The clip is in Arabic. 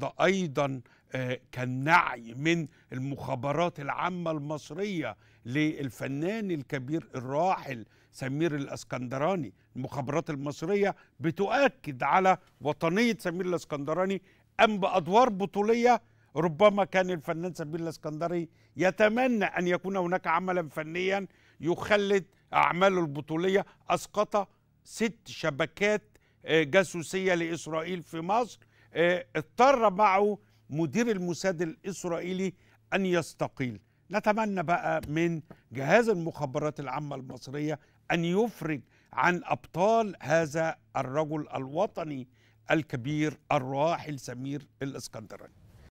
ده ايضا آه، كان نعي من المخابرات العامه المصريه للفنان الكبير الراحل سمير الاسكندراني المخابرات المصريه بتؤكد على وطنيه سمير الاسكندراني ام بادوار بطوليه ربما كان الفنان سمير الاسكندري يتمنى ان يكون هناك عملا فنيا يخلد اعماله البطوليه اسقط ست شبكات آه، جاسوسيه لاسرائيل في مصر آه، اضطر معه مدير الموساد الإسرائيلي أن يستقيل نتمنى بقى من جهاز المخابرات العامة المصرية أن يفرج عن أبطال هذا الرجل الوطني الكبير الراحل سمير الإسكندراني